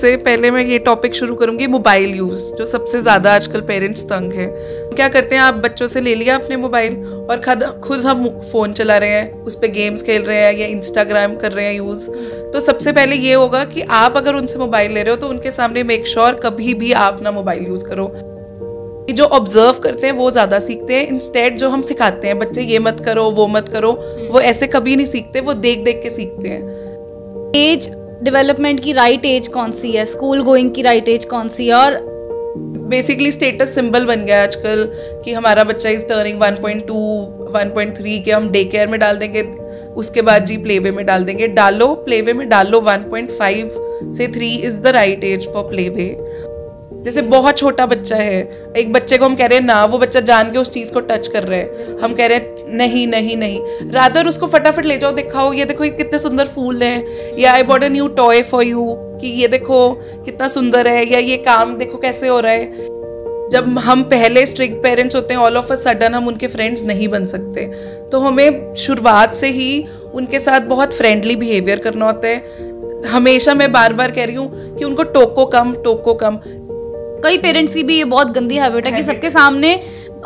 सबसे पहले मैं ये टॉपिक शुरू करूंगी मोबाइल यूज़ जो सबसे ज़्यादा आजकल पेरेंट्स तंग है क्या करते हैं आप बच्चों से ले लिया अपने मोबाइल और खुद खुद हम फ़ोन चला रहे हैं उस पर गेम्स खेल रहे हैं या इंस्टाग्राम कर रहे हैं यूज़ तो सबसे पहले ये होगा कि आप अगर उनसे मोबाइल ले रहे हो तो उनके सामने मेक श्योर sure कभी भी आप ना मोबाइल यूज़ करो जो ऑब्जर्व करते हैं वो ज़्यादा सीखते हैं इंस्टेड जो हम सिखाते हैं बच्चे ये मत करो वो मत करो वो ऐसे कभी नहीं सीखते वो देख देख के सीखते हैं एज डेवलपमेंट की राइट एज कौन सी है स्कूल गोइंग की राइट एज कौन सी है और बेसिकली स्टेटस सिंबल बन गया आजकल कि हमारा बच्चा इज टर्निंग 1.2 1.3 के हम डे केयर में डाल देंगे उसके बाद जी प्ले वे में डाल देंगे डालो प्ले वे में डालो 1.5 से 3 is the right age for play way जैसे बहुत छोटा बच्चा है एक बच्चे को हम कह रहे हैं ना वो बच्चा जान के उस चीज़ को टच कर रहा है हम कह रहे हैं नहीं नहीं नहीं रादर उसको फटाफट ले जाओ दिखाओ ये देखो ये कितने सुंदर फूल हैं या I bought a new toy for you कि ये देखो कितना सुंदर है या ये काम देखो कैसे हो रहा है जब हम पहले स्ट्रिक्ट पेरेंट्स होते हैं ऑल ऑफ अ सडन हम उनके फ्रेंड्स नहीं बन सकते तो हमें शुरुआत से ही उनके साथ बहुत फ्रेंडली बिहेवियर करना होता है हमेशा मैं बार बार कह रही हूँ कि उनको टोको कम टोको कम कई पेरेंट्स की भी ये बहुत गंदी हैबिट है कि सबके सामने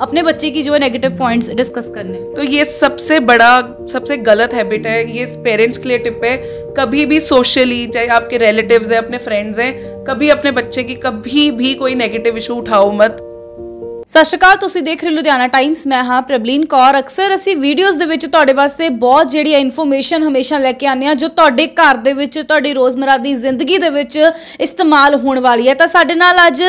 अपने बच्चे की जो है नेगेटिव पॉइंट्स डिस्कस करने तो ये सबसे बड़ा सबसे गलत हैबिट है ये पेरेंट्स के लिए टिप है कभी भी सोशली चाहे आपके रिलेटिव्स हैं अपने फ्रेंड्स हैं कभी अपने बच्चे की कभी भी कोई नेगेटिव इशू उठाओ मत ਸਤਿ ਸ਼੍ਰੀ ਅਕਾਲ ਤੁਸੀਂ ਦੇਖ ਰਹੇ ਲੁਧਿਆਣਾ ਟਾਈਮਸ ਮੈਂ ਹਾਂ ਪ੍ਰਬਲੀਨ ਕੌਰ ਅਕਸਰ ਅਸੀਂ ਵੀਡੀਓਜ਼ ਦੇ ਵਿੱਚ ਤੁਹਾਡੇ ਵਾਸਤੇ ਬਹੁਤ ਜਿਹੜੀ ਇਨਫੋਰਮੇਸ਼ਨ ਹਮੇਸ਼ਾ ਲੈ ਕੇ ਆਨੇ ਆ ਜੋ ਤੁਹਾਡੇ ਘਰ ਦੇ ਵਿੱਚ ਤੁਹਾਡੀ ਰੋਜ਼ਮਰਾ ਦੀ ਜ਼ਿੰਦਗੀ ਦੇ ਵਿੱਚ ਇਸਤੇਮਾਲ ਹੋਣ ਵਾਲੀ ਹੈ ਤਾਂ ਸਾਡੇ ਨਾਲ ਅੱਜ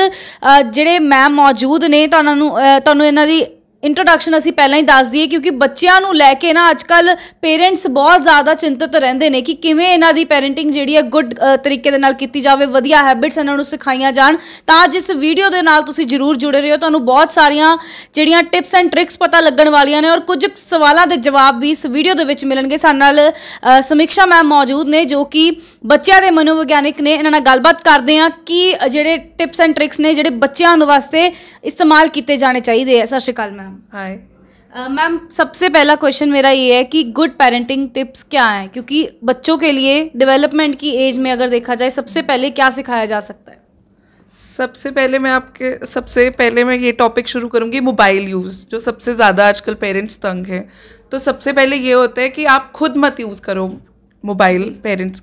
ਜਿਹੜੇ ਮੈਮ ਮੌਜੂਦ ਨੇ ਤੁਹਾਨੂੰ ਤੁਹਾਨੂੰ ਇਹਨਾਂ ਦੀ ਇੰਟਰੋਡਕਸ਼ਨ ਅਸੀਂ ਪਹਿਲਾਂ ਹੀ ਦੱਸ ਦਈਏ ਕਿਉਂਕਿ ਬੱਚਿਆਂ ਨੂੰ ਲੈ ਕੇ ਨਾ ਅੱਜਕੱਲ ਪੇਰੈਂਟਸ ਬਹੁਤ ਜ਼ਿਆਦਾ ਚਿੰਤਤ ਰਹਿੰਦੇ ਨੇ ਕਿ ਕਿਵੇਂ ਇਹਨਾਂ ਦੀ ਪੇਰੈਂਟਿੰਗ ਜਿਹੜੀ ਹੈ ਗੁੱਡ ਤਰੀਕੇ ਦੇ ਨਾਲ ਕੀਤੀ ਜਾਵੇ ਵਧੀਆ ਹੈਬਿਟਸ ਇਹਨਾਂ ਨੂੰ ਸਿਖਾਈਆਂ ਜਾਣ ਤਾਂ ਜਿਸ ਵੀਡੀਓ ਦੇ ਨਾਲ ਤੁਸੀਂ ਜਰੂਰ ਜੁੜੇ ਰਹੋ ਤੁਹਾਨੂੰ ਬਹੁਤ ਸਾਰੀਆਂ ਜਿਹੜੀਆਂ ਟਿਪਸ ਐਂਡ ਟ੍ਰਿਕਸ ਪਤਾ ਲੱਗਣ ਵਾਲੀਆਂ ਨੇ ਔਰ ਕੁਝ ਸਵਾਲਾਂ ਦੇ ਜਵਾਬ ਵੀ ਇਸ ਵੀਡੀਓ ਦੇ ਵਿੱਚ ਮਿਲਣਗੇ ਸਾਡੇ ਨਾਲ ਸਮੀਖਸ਼ਾ ਮੈਮ ਮੌਜੂਦ ਨੇ ਜੋ ਕਿ ਬੱਚਿਆਂ ਦੇ ਮਨੋਵਿਗਿਆਨਿਕ ਨੇ ਇਹਨਾਂ ਨਾਲ ਗੱਲਬਾਤ ਕਰਦੇ ਆ ਕਿ ਜਿਹੜੇ ਟਿਪਸ ਐਂਡ ਟ੍ਰਿਕਸ ਨੇ ਜਿਹੜੇ ਬੱਚਿਆਂ ਨੂੰ ਵਾਸਤੇ ਇਸਤੇਮਾਲ ਕੀਤੇ ਜਾਣੇ ਚਾਹੀਦੇ ਆ Sat Shri Akal ma'am ma'am hi ma'am सबसे पहला क्वेश्चन मेरा ये है कि गुड पेरेंटिंग टिप्स क्या हैं क्योंकि बच्चों के लिए डेवलपमेंट की एज में अगर देखा जाए सबसे पहले क्या सिखाया जा सकता है सबसे पहले मैं आपके सबसे पहले मैं ये टॉपिक शुरू करूँगी मोबाइल यूज़ जो सबसे ज़्यादा आजकल पेरेंट्स तंग हैं तो सबसे पहले ये होता है कि आप खुद मत यूज़ करो मोबाइल पेरेंट्स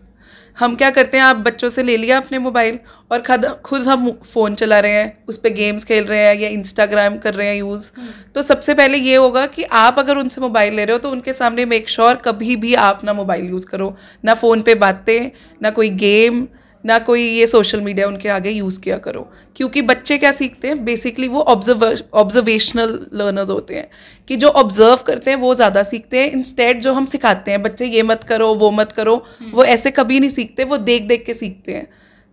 हम क्या करते हैं आप बच्चों से ले लिया अपने मोबाइल और खद खुद हम फ़ोन चला रहे हैं उस पर गेम्स खेल रहे हैं या इंस्टाग्राम कर रहे हैं यूज़ हम्म। तो सबसे पहले ये होगा कि आप अगर उनसे मोबाइल ले रहे हो तो उनके सामने मेक श्योर sure कभी भी आप ना मोबाइल यूज़ करो ना फ़ोन पे बातें ना कोई गेम ना कोई ये सोशल मीडिया उनके आगे यूज़ किया करो क्योंकि बच्चे क्या सीखते हैं बेसिकली वो ऑब्जर्व ऑब्जर्वेशनल लर्नर्स होते हैं कि जो ऑब्जर्व करते हैं वो ज़्यादा सीखते हैं इंस्टेड जो हम सिखाते हैं बच्चे ये मत करो वो मत करो हम्म। वो ऐसे कभी नहीं सीखते वो देख देख के सीखते हैं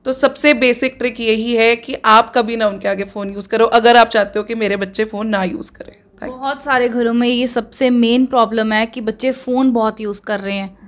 तो सबसे बेसिक ट्रिक यही है कि आप कभी ना उनके आगे फ़ोन यूज़ करो अगर आप चाहते हो कि मेरे बच्चे फ़ोन ना यूज़ करें बहुत सारे घरों में ये सबसे मेन प्रॉब्लम है कि बच्चे फ़ोन बहुत यूज़ कर रहे हैं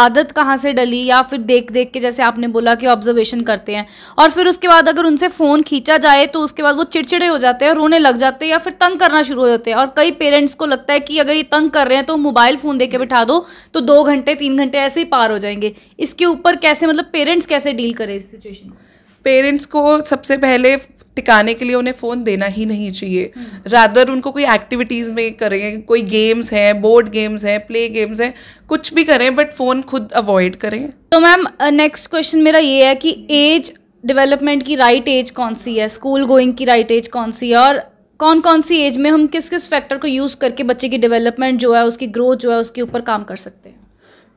आदत कहाँ से डली या फिर देख देख के जैसे आपने बोला कि ऑब्जर्वेशन करते हैं और फिर उसके बाद अगर उनसे फ़ोन खींचा जाए तो उसके बाद वो चिड़चिड़े हो जाते हैं रोने लग जाते हैं या फिर तंग करना शुरू हो जाते हैं और कई पेरेंट्स को लगता है कि अगर ये तंग कर रहे हैं तो मोबाइल फ़ोन दे बिठा दो तो दो घंटे तीन घंटे ऐसे ही पार हो जाएंगे इसके ऊपर कैसे मतलब पेरेंट्स कैसे डील करें इस सिचुएशन में पेरेंट्स को सबसे पहले टिकाने के लिए उन्हें फ़ोन देना ही नहीं चाहिए रादर उनको कोई एक्टिविटीज़ में करें कोई गेम्स हैं बोर्ड गेम्स हैं प्ले गेम्स हैं कुछ भी करें बट फ़ोन खुद अवॉइड करें तो मैम नेक्स्ट क्वेश्चन मेरा ये है कि एज डेवलपमेंट की राइट right एज कौन सी है स्कूल गोइंग की राइट right एज कौन सी है और कौन कौन सी एज में हम किस किस फैक्टर को यूज़ करके बच्चे की डेवलपमेंट जो है उसकी ग्रोथ जो है उसके ऊपर काम कर सकते हैं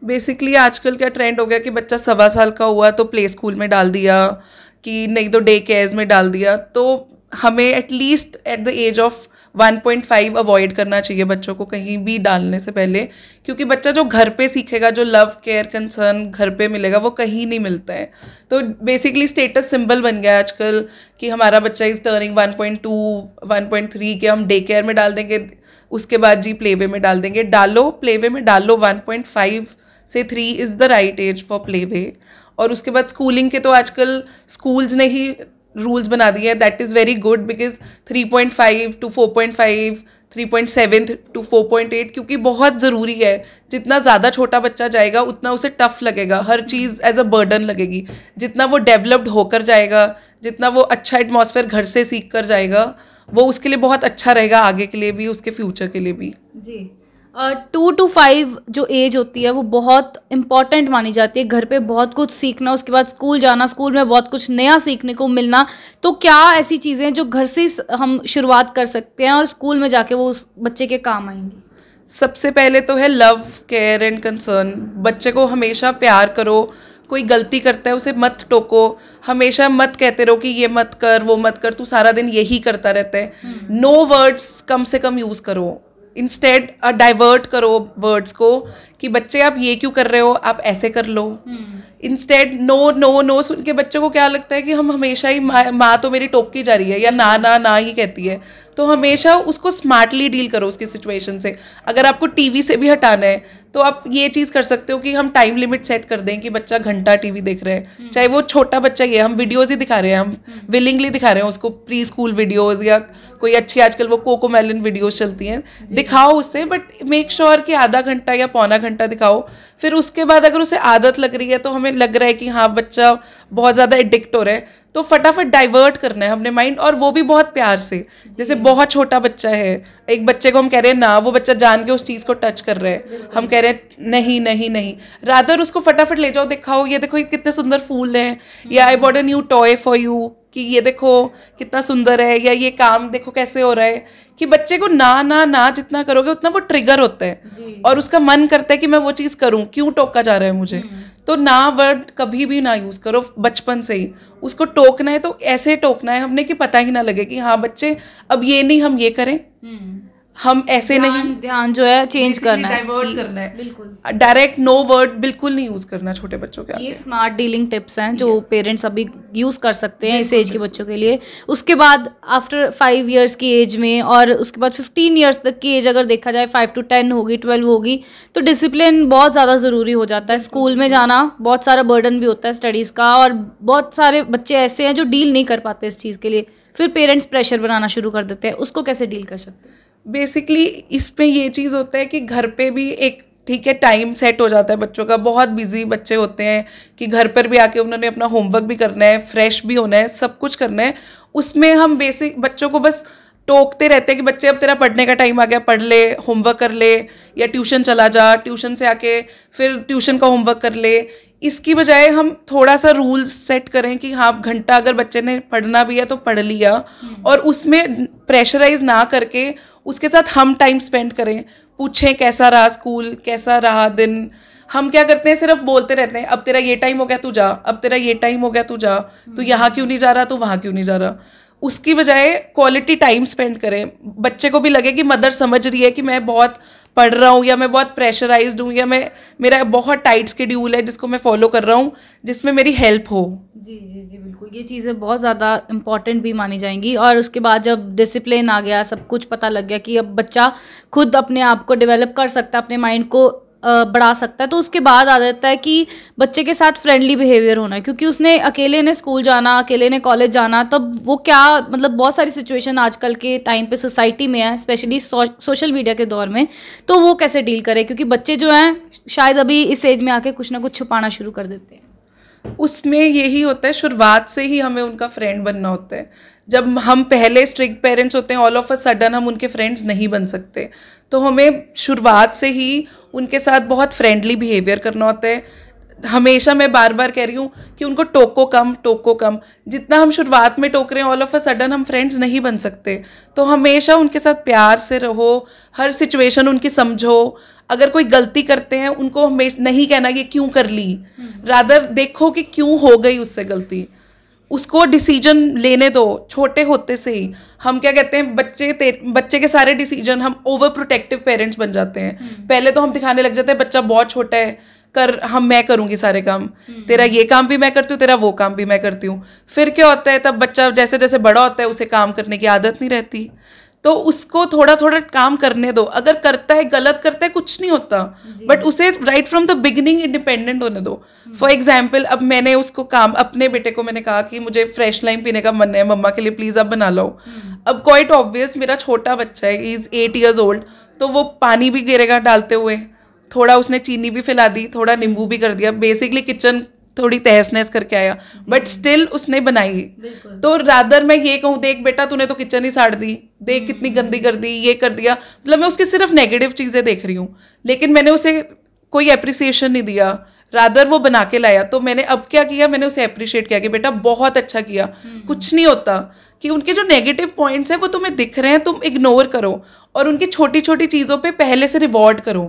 बेसिकली आजकल क्या ट्रेंड हो गया कि बच्चा सवा साल का हुआ तो प्ले स्कूल में डाल दिया कि नहीं तो डे केयर्स में डाल दिया तो हमें at least at the age of 1.5 avoid करना चाहिए बच्चों को कहीं भी डालने से पहले क्योंकि बच्चा जो घर पे सीखेगा जो लव केयर कंसर्न घर पे मिलेगा वो कहीं नहीं मिलता है तो बेसिकली स्टेटस सिंबल बन गया आजकल कि हमारा बच्चा इज़ टर्निंग 1.2 1.3 के हम डे केयर में डाल देंगे उसके बाद जी प्ले वे में डाल देंगे डालो प्ले वे में डालो वन से three is the right age for play way और उसके बाद स्कूलिंग के तो आजकल स्कूल्स ने ही रूल्स बना दिए हैं that is very good because three point five to four point five three point seven to four point eight क्योंकि बहुत ज़रूरी है जितना ज़्यादा छोटा बच्चा जाएगा उतना उसे टफ लगेगा हर चीज़ एज अ बर्डन लगेगी जितना वो डेवलप्ड होकर जाएगा जितना वो अच्छा एटमोसफेयर घर से सीख कर जाएगा वो उसके लिए बहुत अच्छा रहेगा आगे के लिए भी उसके फ्यूचर के लिए भी जी टू टू फाइव जो एज होती है वो बहुत इंपॉर्टेंट मानी जाती है घर पे बहुत कुछ सीखना उसके बाद स्कूल जाना स्कूल में बहुत कुछ नया सीखने को मिलना तो क्या ऐसी चीज़ें जो घर से हम शुरुआत कर सकते हैं और स्कूल में जाके वो उस बच्चे के काम आएंगी सबसे पहले तो है लव केयर एंड कंसर्न बच्चे को हमेशा प्यार करो कोई गलती करता है उसे मत टोको हमेशा मत कहते रहो कि ये मत कर वो मत कर तू सारा दिन यही करता रहता है नो हम्म। वर्ड्स कम से कम यूज़ करो इंस्टेड डाइवर्ट uh, करो वर्ड्स को कि बच्चे आप ये क्यों कर रहे हो आप ऐसे कर लो इंस्टेड नो नो नो सुन के बच्चों को क्या लगता है कि हम हमेशा ही माँ मा तो मेरी टोपकी जा रही है या ना ना ना ही कहती है तो हमेशा उसको स्मार्टली डील करो उसकी सिचुएशन से अगर आपको टीवी से भी हटाना है तो आप ये चीज़ कर सकते हो कि हम टाइम लिमिट सेट कर दें कि बच्चा घंटा टीवी देख रहे हैं हम्म। चाहे वो छोटा बच्चा ही है हम वीडियोज़ ही दिखा रहे हैं हम विलिंगली हम्म। दिखा रहे हैं उसको प्री स्कूल वीडियोज़ या कोई अच्छी आजकल वो कोको मेलन वीडियोज़ चलती हैं दिखाओ उससे बट मेक श्योर कि आधा घंटा या पौना घंटा दिखाओ फिर उसके बाद अगर उसे आदत लग रही है तो हमें लग रहा है कि हाँ बच्चा बहुत ज़्यादा एडिक्ट हो रहा है तो फटाफट डाइवर्ट करना है हमने माइंड और वो भी बहुत प्यार से जैसे बहुत छोटा बच्चा है एक बच्चे को हम कह रहे हैं ना वो बच्चा जान के उस चीज़ को टच कर रहा है हम कह रहे रहे नहीं नहीं नहीं रादर उसको फटाफट ले जाओ दिखाओ ये देखो ये कितने सुंदर फूल हैं या I bought a new toy for you कि ये देखो कितना सुंदर है या ये काम देखो कैसे हो रहा है कि बच्चे को ना ना ना जितना करोगे उतना वो ट्रिगर होता है और उसका मन करता है कि मैं वो चीज़ करूँ क्यों टोका जा रहा है मुझे हम्म। तो ना वर्ड कभी भी ना यूज़ करो बचपन से ही उसको टोकना है तो ऐसे टोकना है हमने कि पता ही ना लगे कि हाँ बच्चे अब ये नहीं हम ये करें हम्म। हम ऐसे ध्यान, नहीं ध्यान जो है चेंज करना है करना है बिल्कुल डायरेक्ट नो वर्ड बिल्कुल नहीं यूज करना छोटे बच्चों के ये स्मार्ट डीलिंग टिप्स हैं जो पेरेंट्स अभी यूज कर सकते हैं इस एज के बच्चों के लिए उसके बाद आफ्टर फाइव ईयर्स की एज में और उसके बाद फिफ्टीन ईयर्स तक की एज अगर देखा जाए फाइव टू टेन होगी ट्वेल्व होगी तो डिसिप्लिन बहुत ज़्यादा ज़रूरी हो जाता है स्कूल में जाना बहुत सारा बर्डन भी होता है स्टडीज़ का और बहुत सारे बच्चे ऐसे हैं जो डील नहीं कर पाते इस चीज़ के लिए फिर पेरेंट्स प्रेशर बनाना शुरू कर देते हैं उसको कैसे डील कर सकते हैं बेसिकली इसमें ये चीज़ होता है कि घर पे भी एक ठीक है टाइम सेट हो जाता है बच्चों का बहुत बिजी बच्चे होते हैं कि घर पर भी आके उन्होंने अपना होमवर्क भी करना है फ्रेश भी होना है सब कुछ करना है उसमें हम बेसिक बच्चों को बस टोकते रहते हैं कि बच्चे अब तेरा पढ़ने का टाइम आ गया पढ़ ले होमवर्क कर ले या ट्यूशन चला जा ट्यूशन से आके फिर ट्यूशन का होमवर्क कर ले इसकी बजाय हम थोड़ा सा रूल्स सेट करें कि हाँ घंटा अगर बच्चे ने पढ़ना भी है तो पढ़ लिया हम्म। और उसमें प्रेशराइज ना करके उसके साथ हम टाइम स्पेंड करें पूछें कैसा रहा स्कूल कैसा रहा दिन हम क्या करते हैं सिर्फ बोलते रहते हैं अब तेरा ये टाइम हो गया तू जा अब तेरा ये टाइम हो गया तू जा तू हम्म। यहाँ क्यों नहीं जा रहा तू वहाँ क्यों नहीं जा रहा उसकी बजाय क्वालिटी टाइम स्पेंड करें बच्चे को भी लगे कि मदर समझ रही है कि मैं बहुत पढ़ रहा हूँ या मैं बहुत प्रेशराइज हूँ या मैं मेरा बहुत टाइट स्केड्यूल है जिसको मैं फॉलो कर रहा हूँ जिसमें मेरी हेल्प हो जी जी जी बिल्कुल ये चीज़ें बहुत ज़्यादा इंपॉर्टेंट भी मानी जाएंगी और उसके बाद जब डिसिप्लिन आ गया सब कुछ पता लग गया कि अब बच्चा खुद अपने आप को डेवलप कर सकता है अपने माइंड को बढ़ा सकता है तो उसके बाद आ जाता है कि बच्चे के साथ फ्रेंडली बिहेवियर होना क्योंकि उसने अकेले ने स्कूल जाना अकेले ने कॉलेज जाना तब वो क्या मतलब बहुत सारी सिचुएशन आजकल के टाइम पे सोसाइटी में है स्पेशली सोशल मीडिया के दौर में तो वो कैसे डील करें क्योंकि बच्चे जो हैं शायद अभी इस एज में आके कुछ ना कुछ छुपाना शुरू कर देते हैं उसमें यही होता है शुरुआत से ही हमें उनका फ्रेंड बनना होता है जब हम पहले स्ट्रिक्ट पेरेंट्स होते हैं ऑल ऑफ अ सडन हम उनके फ्रेंड्स नहीं बन सकते तो हमें शुरुआत से ही उनके साथ बहुत फ्रेंडली बिहेवियर करना होता है हमेशा मैं बार बार कह रही हूँ कि उनको टोको कम टोको कम जितना हम शुरुआत में टोक रहे हैं ऑल ऑफ अ सडन हम फ्रेंड्स नहीं बन सकते तो हमेशा उनके साथ प्यार से रहो हर सिचुएशन उनकी समझो अगर कोई गलती करते हैं उनको हमेशा नहीं कहना कि क्यों कर ली रादर हम्म। देखो कि क्यों हो गई उससे गलती उसको डिसीजन लेने दो छोटे होते से ही हम क्या कहते हैं बच्चे बच्चे के सारे डिसीजन हम ओवर प्रोटेक्टिव पेरेंट्स बन जाते हैं हम्म। पहले तो हम दिखाने लग जाते हैं बच्चा बहुत छोटा है कर हम मैं करूँगी सारे काम हम्म। तेरा ये काम भी मैं करती हूँ तेरा वो काम भी मैं करती हूँ फिर क्या होता है तब बच्चा जैसे जैसे बड़ा होता है उसे काम करने की आदत नहीं रहती तो उसको थोड़ा थोड़ा काम करने दो अगर करता है गलत करता है कुछ नहीं होता बट उसे right from the beginning independent होने दो फॉर एग्जाम्पल हम्म। अब मैंने उसको काम अपने बेटे को मैंने कहा कि मुझे फ्रेश लाइन पीने का मन है मम्मा के लिए प्लीज़ आप बना लो हम्म। अब क्वाइट ऑब्वियस मेरा छोटा बच्चा है इज़ एट ईयर्स ओल्ड तो वो पानी भी गिरेगा डालते हुए थोड़ा उसने चीनी भी फैला दी थोड़ा नींबू भी कर दिया बेसिकली किचन थोड़ी तहस नहस करके आया बट स्टिल उसने बनाई तो रादर मैं ये कहूँ देख बेटा तूने तो किचन ही साड़ दी देख हम्म, कितनी हम्म। गंदी कर दी ये कर दिया मतलब मैं उसकी सिर्फ नेगेटिव चीज़ें देख रही हूँ लेकिन मैंने उसे कोई अप्रिसिएशन नहीं दिया रादर वो बना के लाया तो मैंने अब क्या किया मैंने उसे अप्रिशिएट किया कि बेटा बहुत अच्छा किया हम्म। कुछ नहीं होता कि उनके जो नेगेटिव पॉइंट्स हैं वो तुम्हें दिख रहे हैं तुम इग्नोर करो और उनकी छोटी छोटी चीज़ों पे पहले से रिवॉर्ड करो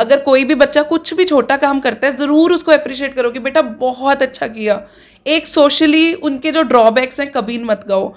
अगर कोई भी बच्चा कुछ भी छोटा काम करता है ज़रूर उसको अप्रिशिएट करो कि बेटा बहुत अच्छा किया एक सोशली उनके जो ड्रॉबैक्स हैं कभी मत गाओ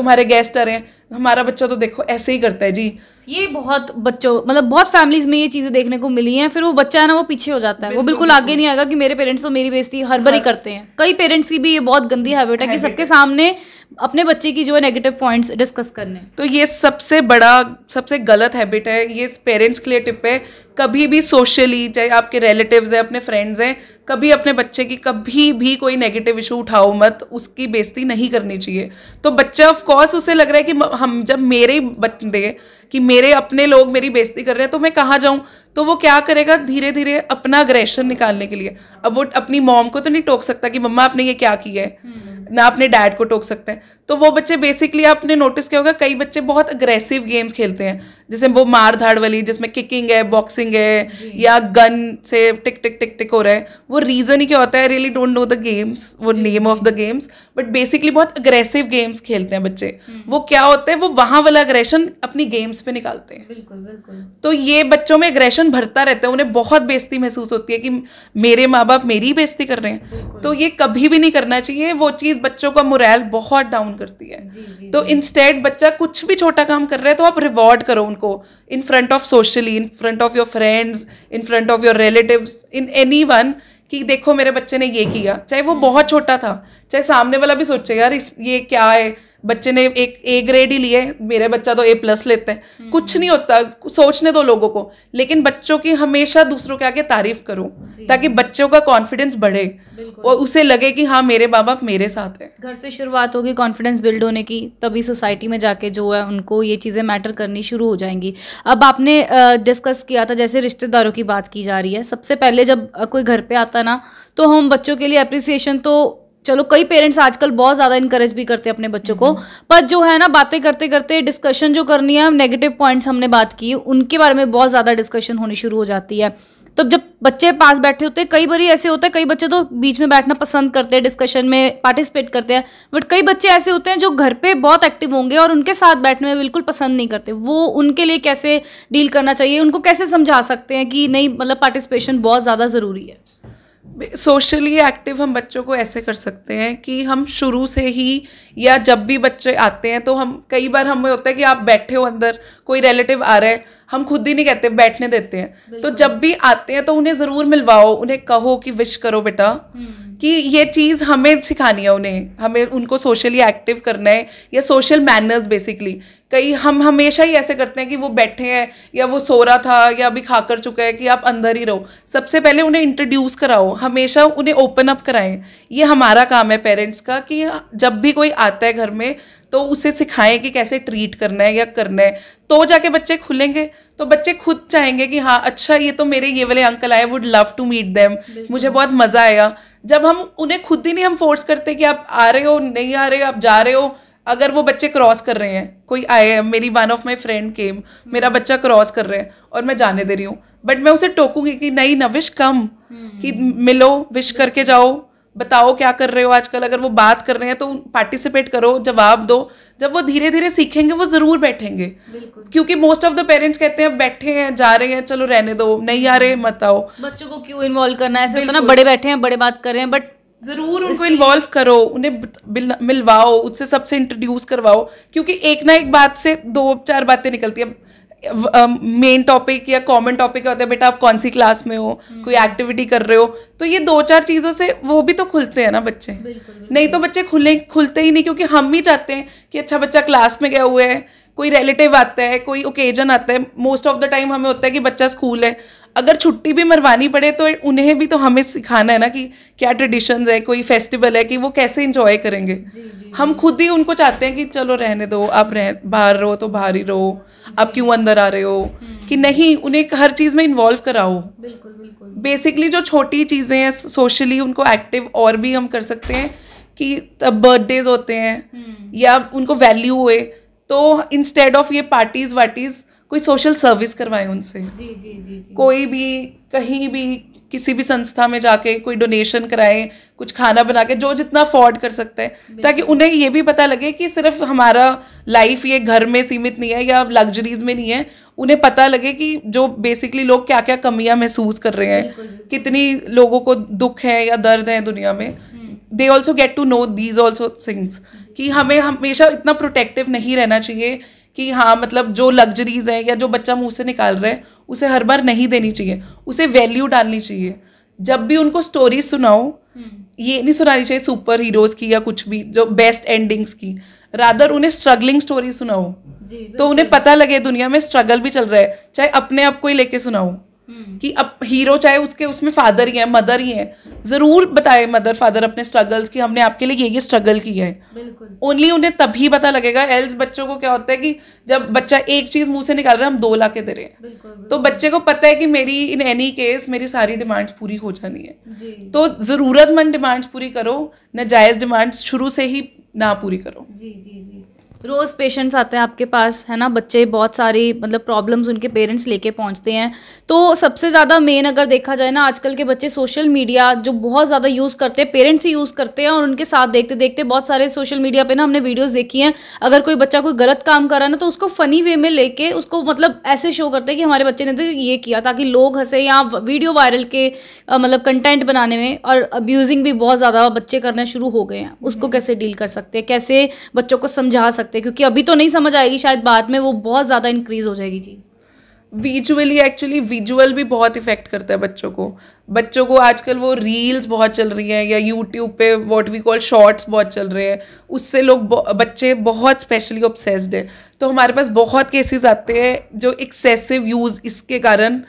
तुम्हारे गेस्ट आ रहे हैं हमारा बच्चा तो देखो ऐसे ही करता है जी ये बहुत बच्चों मतलब बहुत फैमिलीज में ये चीज़ें देखने को मिली हैं फिर वो बच्चा है ना वो पीछे हो जाता है वो बिल्कुल आगे नहीं आएगा कि मेरे पेरेंट्स तो मेरी बेइज्जती हर ही हाँ। करते हैं कई पेरेंट्स की भी ये बहुत गंदी हैबिट है कि सबके सामने अपने बच्चे की जो है नेगेटिव पॉइंट्स डिस्कस करने तो ये सबसे बड़ा सबसे गलत हैबिट है ये पेरेंट्स के लिए टिप है कभी भी सोशली चाहे आपके रिलेटिव हैं अपने फ्रेंड्स हैं कभी अपने बच्चे की कभी भी कोई नेगेटिव इशू उठाओ मत उसकी बेइज्जती नहीं करनी चाहिए तो बच्चा ऑफ कोर्स उसे लग रहा है कि हम जब मेरे बच्चे कि मेरे अपने लोग मेरी बेइज्जती कर रहे हैं तो मैं कहाँ जाऊँ तो वो क्या करेगा धीरे धीरे अपना अग्रेशन निकालने के लिए अब वो अपनी मॉम को तो नहीं टोक सकता कि मम्मा आपने ये क्या किया है हम्म। ना अपने डैड को टोक सकते हैं तो वो बच्चे बेसिकली आपने नोटिस किया होगा कई बच्चे बहुत अग्रेसिव गेम्स खेलते हैं जैसे वो मार धाड़ वाली जिसमें किकिंग है बॉक्सिंग है या गन से टिक टिक टिक टिक हो रहा है वो रीज़न ही क्या होता है really don't know the games वो name of the games but basically बहुत अग्रेसिव गेम्स खेलते हैं बच्चे हम्म। वो क्या होता है वो वहाँ वाला अग्रेशन अपनी गेम्स पे निकालते हैं बिल्कुल बिल्कुल तो ये बच्चों में अग्रेशन टेंशन भरता रहता है उन्हें बहुत बेइज्जती महसूस होती है कि मेरे माँ बाप मेरी बेइज्जती कर रहे हैं तो ये कभी भी नहीं करना चाहिए वो चीज़ बच्चों का मुरैल बहुत डाउन करती है जी, जी, तो इंस्टेड बच्चा कुछ भी छोटा काम कर रहा है तो आप रिवॉर्ड करो उनको in front of socially in front of your friends in front of your relative in anyone कि देखो मेरे बच्चे ने ये किया चाहे वो बहुत छोटा था चाहे सामने वाला भी सोचे यार इस ये क्या है बच्चे ने एक ए ग्रेड ही लिए मेरे बच्चा तो ए प्लस लेते हैं हम्म। कुछ नहीं होता सोचने दो लोगों को लेकिन बच्चों की हमेशा दूसरों के आगे तारीफ करो ताकि बच्चों का कॉन्फिडेंस बढ़े और उसे लगे कि हाँ मेरे माँ बाप मेरे साथ हैं घर से शुरुआत होगी कॉन्फिडेंस बिल्ड होने की तभी सोसाइटी में जाके जो है उनको ये चीज़ें मैटर करनी शुरू हो जाएंगी अब आपने डिस्कस किया था जैसे रिश्तेदारों की बात की जा रही है सबसे पहले जब कोई घर पे आता ना तो हम बच्चों के लिए अप्रिसिएशन तो चलो कई पेरेंट्स आजकल बहुत ज़्यादा इंकरेज भी करते हैं अपने बच्चों को पर जो है ना बातें करते करते डिस्कशन जो करनी है नेगेटिव पॉइंट्स हमने बात की उनके बारे में बहुत ज़्यादा डिस्कशन होनी शुरू हो जाती है तो जब बच्चे पास बैठे होते हैं कई बार ऐसे होता है कई बच्चे तो बीच में बैठना पसंद करते हैं डिस्कशन में पार्टिसिपेट करते हैं बट कई बच्चे ऐसे होते हैं जो घर पे बहुत एक्टिव होंगे और उनके साथ बैठने में बिल्कुल पसंद नहीं करते वो उनके लिए कैसे डील करना चाहिए उनको कैसे समझा सकते हैं कि नहीं मतलब पार्टिसिपेशन बहुत ज़्यादा ज़रूरी है सोशली एक्टिव हम बच्चों को ऐसे कर सकते हैं कि हम शुरू से ही या जब भी बच्चे आते हैं तो हम कई बार हमें होता है कि आप बैठे हो अंदर कोई रिलेटिव आ रहा है हम खुद ही नहीं कहते बैठने देते हैं तो जब भी आते हैं तो उन्हें ज़रूर मिलवाओ उन्हें कहो कि विश करो बेटा हम्म। कि ये चीज़ हमें सिखानी है उन्हें हमें उनको सोशली एक्टिव करना है या सोशल मैनर्स बेसिकली कई हम हमेशा ही ऐसे करते हैं कि वो बैठे हैं या वो सो रहा था या अभी खा कर चुका है कि आप अंदर ही रहो सबसे पहले उन्हें इंट्रोड्यूस कराओ हमेशा उन्हें ओपन अप कराएं ये हमारा काम है पेरेंट्स का कि जब भी कोई आता है घर में तो उसे सिखाएं कि कैसे ट्रीट करना है या करना है तो जाके बच्चे खुलेंगे तो बच्चे खुद चाहेंगे कि हाँ अच्छा ये तो मेरे ये वाले अंकल आए would love to meet them मुझे बहुत मज़ा आएगा जब हम उन्हें खुद ही नहीं हम फोर्स करते कि आप आ रहे हो नहीं आ रहे हो आप जा रहे हो अगर वो बच्चे क्रॉस कर रहे हैं कोई आए मेरी one of my friend came मेरा बच्चा क्रॉस कर रहे हैं और मैं जाने दे रही हूँ बट मैं उसे टोकूंगी कि नहीं नविश कम हम्म। कि मिलो विश करके जाओ बताओ क्या कर रहे हो आजकल अगर वो बात कर रहे हैं तो पार्टिसिपेट करो जवाब दो जब वो धीरे धीरे सीखेंगे वो ज़रूर बैठेंगे क्योंकि मोस्ट ऑफ द पेरेंट्स कहते हैं बैठे हैं जा रहे हैं चलो रहने दो नहीं आ रहे मत आओ बच्चों को क्यों इन्वॉल्व करना है ऐसे तो ना बड़े बैठे हैं बड़े बात कर रहे हैं बट ज़रूर उनको इन्वॉल्व करो उन्हें मिलवाओ उससे सबसे इंट्रोड्यूस करवाओ क्योंकि एक ना एक बात से दो चार बातें निकलती है मेन टॉपिक या कॉमन टॉपिक होता है बेटा आप कौन सी क्लास में हो हम्म। कोई एक्टिविटी कर रहे हो तो ये दो चार चीज़ों से वो भी तो खुलते हैं ना बच्चे बिल्कुल, बिल्कुल। नहीं तो बच्चे खुले खुलते ही नहीं क्योंकि हम ही चाहते हैं कि अच्छा बच्चा क्लास में गया हुआ है कोई रिलेटिव आता है कोई ओकेजन आता है मोस्ट ऑफ द टाइम हमें होता है कि बच्चा स्कूल है अगर छुट्टी भी मरवानी पड़े तो उन्हें भी तो हमें सिखाना है ना कि क्या ट्रेडिशन है कोई फेस्टिवल है कि वो कैसे इंजॉय करेंगे जी, जी, हम खुद ही उनको चाहते हैं कि चलो रहने दो आप रह बाहर रहो तो बाहर ही रहो आप क्यों अंदर आ रहे हो हम्म। कि नहीं उन्हें हर चीज़ में इन्वॉल्व कराओ बेसिकली जो छोटी चीज़ें हैं सोशली उनको एक्टिव और भी हम कर सकते हैं कि तब बर्थडेज होते हैं हम्म। या उनको वैल्यू हुए तो इंस्टेड ऑफ ये पार्टीज वार्टीज़ कोई सोशल सर्विस करवाए उनसे जी, जी, जी, जी. कोई भी कहीं भी किसी भी संस्था में जाके कोई डोनेशन कराएं कुछ खाना बना के जो जितना अफोर्ड कर सकते हैं ताकि उन्हें ये भी पता लगे कि सिर्फ हमारा लाइफ ये घर में सीमित नहीं है या लग्जरीज में नहीं है उन्हें पता लगे कि जो बेसिकली लोग क्या क्या कमियां महसूस कर रहे हैं कितनी लोगों को दुख है या दर्द है दुनिया में they also get to know these also things कि हमें हमेशा इतना प्रोटेक्टिव नहीं रहना चाहिए कि हाँ मतलब जो लग्जरीज है या जो बच्चा मुँह से निकाल रहा है उसे हर बार नहीं देनी चाहिए उसे वैल्यू डालनी चाहिए जब भी उनको स्टोरी सुनाओ हम्म। ये नहीं सुनानी चाहिए सुपर हीरोज की या कुछ भी जो बेस्ट एंडिंग्स की रादर उन्हें स्ट्रगलिंग स्टोरी सुनाओ तो उन्हें पता लगे दुनिया में स्ट्रगल भी चल रहा है चाहे अपने आप को ही लेके सुनाओ हम्म। कि अब हीरो चाहे उसके उसमें फादर ही है मदर ही है ज़रूर बताए मदर फादर अपने स्ट्रगल्स कि हमने आपके लिए ये ये स्ट्रगल किया है ओनली उन्हें तभी पता लगेगा एल्स बच्चों को क्या होता है कि जब बच्चा एक चीज़ मुंह से निकाल रहा है हम दो ला के दे रहे हैं तो बच्चे को पता है कि मेरी इन एनी केस मेरी सारी डिमांड्स पूरी हो जानी है तो ज़रूरतमंद डिमांड्स पूरी करो नाजायज़ डिमांड्स शुरू से ही ना पूरी करो जी जी जी रोज़ पेशेंट्स आते हैं आपके पास है ना बच्चे बहुत सारी मतलब प्रॉब्लम्स उनके पेरेंट्स लेके पहुंचते हैं तो सबसे ज़्यादा मेन अगर देखा जाए ना आजकल के बच्चे सोशल मीडिया जो बहुत ज़्यादा यूज़ करते हैं पेरेंट्स ही यूज़ करते हैं और उनके साथ देखते देखते बहुत सारे सोशल मीडिया पर ना हमने वीडियोज़ देखी हैं अगर कोई बच्चा कोई गलत काम कर रहा है ना तो उसको फ़नी वे में लेके उसको मतलब ऐसे शो करते हैं कि हमारे बच्चे ने तो ये किया ताकि लोग हंसे या वीडियो वायरल के मतलब कंटेंट बनाने में और अब्यूजिंग भी बहुत ज़्यादा बच्चे करना शुरू हो गए हैं उसको हम्म। कैसे डील कर सकते हैं कैसे बच्चों को समझा सकते सकते क्योंकि अभी तो नहीं समझ आएगी शायद बाद में वो बहुत ज़्यादा इंक्रीज हो जाएगी चीज़ विजुअली एक्चुअली विजुअल भी बहुत इफेक्ट करता है बच्चों को बच्चों को आजकल वो रील्स बहुत चल रही हैं या यूट्यूब पे व्हाट वी कॉल शॉर्ट्स बहुत चल रहे हैं उससे लोग बच्चे बहुत स्पेशली ऑब्सेस्ड हैं तो हमारे पास बहुत केसेस आते हैं जो एक्सेसिव यूज़ इसके कारण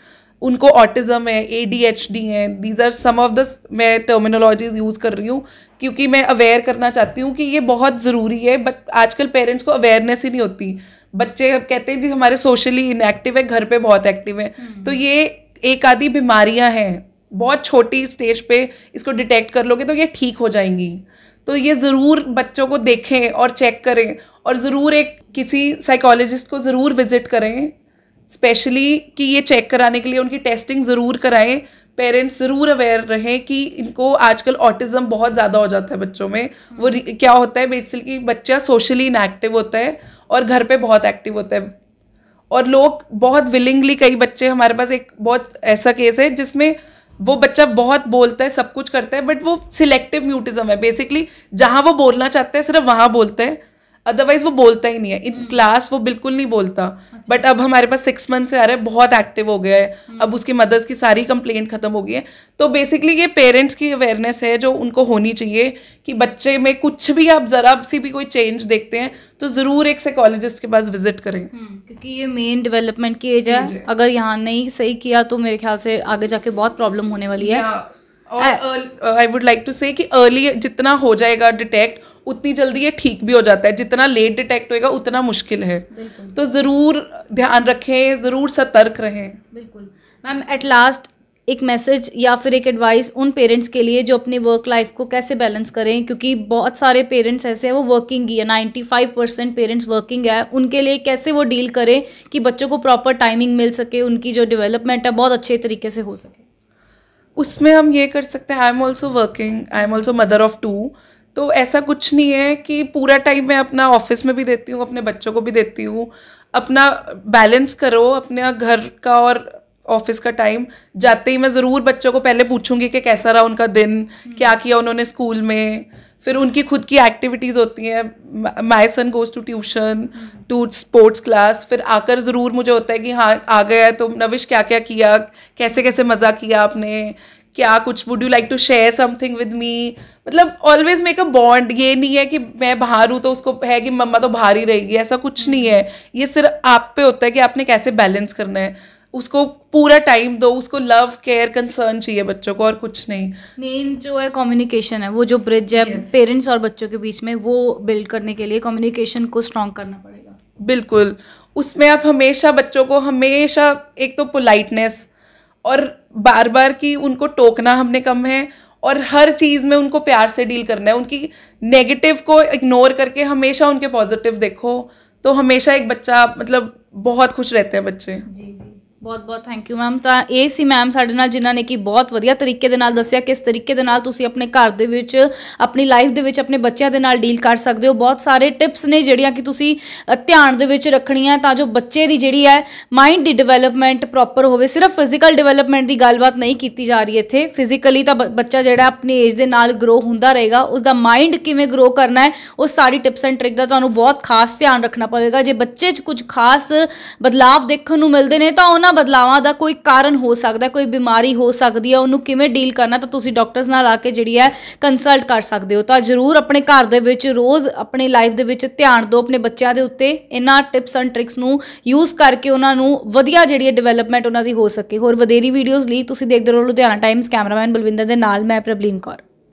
उनको ऑटिज़म है ए डी एच डी है these are some of the मैं टर्मिनोलॉजीज यूज़ कर रही हूँ क्योंकि मैं अवेयर करना चाहती हूँ कि ये बहुत ज़रूरी है बट आजकल पेरेंट्स को अवेयरनेस ही नहीं होती बच्चे कहते हैं जी हमारे सोशली इनएक्टिव है घर पे बहुत एक्टिव है हम्म। तो ये एक आधी बीमारियां हैं बहुत छोटी स्टेज पे इसको डिटेक्ट कर लोगे तो ये ठीक हो जाएंगी तो ये ज़रूर बच्चों को देखें और चेक करें और ज़रूर एक किसी साइकोलॉजिस्ट को ज़रूर विज़िट करें स्पेशली कि ये चेक कराने के लिए उनकी टेस्टिंग ज़रूर कराएं पेरेंट्स ज़रूर अवेयर रहें कि इनको आजकल ऑटिज़म बहुत ज़्यादा हो जाता है बच्चों में वो क्या होता है बेसिकली बच्चा सोशली इनएक्टिव होता है और घर पे बहुत एक्टिव होता है और लोग बहुत विलिंगली कई बच्चे हमारे पास एक बहुत ऐसा केस है जिसमें वो बच्चा बहुत बोलता है सब कुछ करता है बट वो सिलेक्टिव म्यूटिज़म है बेसिकली जहाँ वो बोलना चाहता है सिर्फ वहाँ बोलता है अदरवाइज वो बोलता ही नहीं है इन क्लास hmm. वो बिल्कुल नहीं बोलता बट अच्छा। अब हमारे पास सिक्स मंथ से आ रहा है बहुत एक्टिव हो गया है hmm. अब उसकी मदर्स की सारी कंप्लेंट खत्म हो गई है तो बेसिकली ये पेरेंट्स की अवेयरनेस है जो उनको होनी चाहिए कि बच्चे में कुछ भी आप ज़रा सी भी कोई चेंज देखते हैं तो ज़रूर एक साइकोलॉजिस्ट के पास विजिट करें hmm. क्योंकि ये मेन डेवलपमेंट की एज है अगर यहाँ नहीं सही किया तो मेरे ख्याल से आगे जाके बहुत प्रॉब्लम होने वाली है I would like to say early जितना हो जाएगा डिटेक्ट उतनी जल्दी ये ठीक भी हो जाता है जितना लेट डिटेक्ट होएगा उतना मुश्किल है तो ज़रूर ध्यान रखें ज़रूर सतर्क रहें बिल्कुल मैम एट लास्ट एक मैसेज या फिर एक एडवाइस उन पेरेंट्स के लिए जो अपने वर्क लाइफ को कैसे बैलेंस करें क्योंकि बहुत सारे पेरेंट्स ऐसे हैं वो वर्किंग ही है ninety five percent parents working है उनके लिए कैसे वो डील करें कि बच्चों को प्रॉपर टाइमिंग मिल सके उनकी जो डेवलपमेंट है बहुत अच्छे तरीके से हो सके उसमें हम ये कर सकते हैं I am also working I am also mother of two तो ऐसा कुछ नहीं है कि पूरा टाइम मैं अपना ऑफिस में भी देती हूँ अपने बच्चों को भी देती हूँ अपना बैलेंस करो अपने घर का और ऑफिस का टाइम जाते ही मैं ज़रूर बच्चों को पहले पूछूंगी कि कैसा रहा उनका दिन हम्म। क्या किया उन्होंने स्कूल में फिर उनकी खुद की एक्टिविटीज़ होती हैं my son goes to tuition to sports class फिर आकर ज़रूर मुझे होता है कि हाँ आ गया तो नविश क्या क्या किया कैसे कैसे मज़ा किया आपने क्या कुछ would you like to share something with me मतलब ऑलवेज मेक अ बॉन्ड ये नहीं है कि मैं बाहर हूँ तो उसको है कि मम्मा तो बाहर ही रहेगी ऐसा कुछ नहीं है ये सिर्फ आप पे होता है कि आपने कैसे बैलेंस करना है उसको पूरा टाइम दो उसको लव केयर कंसर्न चाहिए बच्चों को और कुछ नहीं मेन जो है कम्युनिकेशन है वो जो ब्रिज है yes. पेरेंट्स और बच्चों के बीच में वो बिल्ड करने के लिए कम्युनिकेशन को स्ट्रॉन्ग करना पड़ेगा बिल्कुल उसमें आप हमेशा बच्चों को हमेशा एक तो पोलाइटनेस और बार बार की उनको टोकना हमने कम है और हर चीज़ में उनको प्यार से डील करना है उनकी नेगेटिव को इग्नोर करके हमेशा उनके पॉजिटिव देखो तो हमेशा एक बच्चा मतलब बहुत खुश रहते हैं बच्चे जी जी ਬਹੁਤ ਬਹੁਤ ਥੈਂਕ ਯੂ ਮੈਮ ਤਾਂ ਇਹ ਸੀ ਮੈਮ ਸਾਡੇ ਨਾਲ ਜਿਨ੍ਹਾਂ ਨੇ ਕਿ ਬਹੁਤ ਵਧੀਆ ਤਰੀਕੇ ਦੇ ਨਾਲ ਦੱਸਿਆ ਕਿਸ ਤਰੀਕੇ ਦੇ ਨਾਲ ਤੁਸੀਂ ਆਪਣੇ ਘਰ ਦੇ ਵਿੱਚ ਆਪਣੀ ਲਾਈਫ ਦੇ ਵਿੱਚ ਆਪਣੇ ਬੱਚਿਆਂ ਦੇ ਨਾਲ ਡੀਲ ਕਰ ਸਕਦੇ ਹੋ ਬਹੁਤ ਸਾਰੇ ਟਿਪਸ ਨੇ ਜਿਹੜੀਆਂ ਕਿ ਤੁਸੀਂ ਧਿਆਨ ਦੇ ਵਿੱਚ ਰੱਖਣੀਆਂ ਤਾਂ ਜੋ ਬੱਚੇ ਦੀ ਜਿਹੜੀ ਹੈ ਮਾਈਂਡ ਦੀ ਡਿਵੈਲਪਮੈਂਟ ਪ੍ਰੋਪਰ ਹੋਵੇ ਸਿਰਫ ਫਿਜ਼ੀਕਲ ਡਿਵੈਲਪਮੈਂਟ ਦੀ ਗੱਲਬਾਤ ਨਹੀਂ ਕੀਤੀ ਜਾ ਰਹੀ ਇੱਥੇ ਫਿਜ਼ੀਕਲੀ ਤਾਂ ਬੱਚਾ ਜਿਹੜਾ ਆਪਣੀ ਏਜ ਦੇ ਨਾਲ ਗਰੋ ਹੁੰਦਾ ਰਹੇਗਾ ਉਸ ਦਾ ਮਾਈਂਡ ਕਿਵੇਂ ਗਰੋ ਕਰਨਾ ਹੈ ਉਹ ਸਾਰੀ ਟਿਪਸ ਐਂਡ ਟ੍ਰਿਕ ਦਾ ਤੁਹਾਨੂੰ ਬਹੁਤ ਖਾਸ ਧਿਆਨ ਰੱਖਣਾ ਪਵੇਗਾ ਜੇ ਬੱਚੇ 'ਚ ਕੁਝ ਖਾਸ ਬਦਲਾਅ ਦੇਖਣ ਨੂੰ ਮਿਲਦੇ ਨੇ ਤਾਂ ਉਹਨਾਂ ਇਹਨਾਂ ਬਦਲਾਵਾਂ ਦਾ ਕੋਈ ਕਾਰਨ ਹੋ ਸਕਦਾ ਕੋਈ ਬਿਮਾਰੀ ਹੋ ਸਕਦੀ ਹੈ ਉਹਨੂੰ ਕਿਵੇਂ ਡੀਲ ਕਰਨਾ ਤਾਂ ਤੁਸੀਂ ਡਾਕਟਰਸ ਨਾਲ ਆ ਕੇ ਜਿਹੜੀ ਹੈ ਕੰਸਲਟ ਕਰ ਸਕਦੇ ਹੋ ਤਾਂ ਜ਼ਰੂਰ ਆਪਣੇ ਘਰ ਦੇ ਵਿੱਚ ਰੋਜ਼ ਆਪਣੇ ਲਾਈਫ ਦੇ ਵਿੱਚ ਧਿਆਨ ਦਿਓ ਆਪਣੇ ਬੱਚਿਆਂ ਦੇ ਉੱਤੇ ਇਹਨਾਂ ਟਿਪਸ ਐਂਡ ਟ੍ਰਿਕਸ ਨੂੰ ਯੂਜ਼ ਕਰਕੇ ਉਹਨਾਂ ਨੂੰ ਵਧੀਆ ਜਿਹੜੀ ਹੈ ਡਿਵੈਲਪਮੈਂਟ ਉਹਨਾਂ ਦੀ ਹੋ ਸਕੇ ਹੋਰ ਵਧੇਰੀ ਵੀਡੀਓਜ਼ ਲਈ ਤੁਸੀਂ ਦੇਖਦੇ ਰਹੋ ਲੁਧਿਆਣਾ ਟਾਈਮਸ ਕੈਮਰਾਮੈਨ ਬਲਵਿੰਦਰ ਦੇ ਨਾਲ ਮੈਂ ਪ੍ਰਬਲੀਨ ਕੌਰ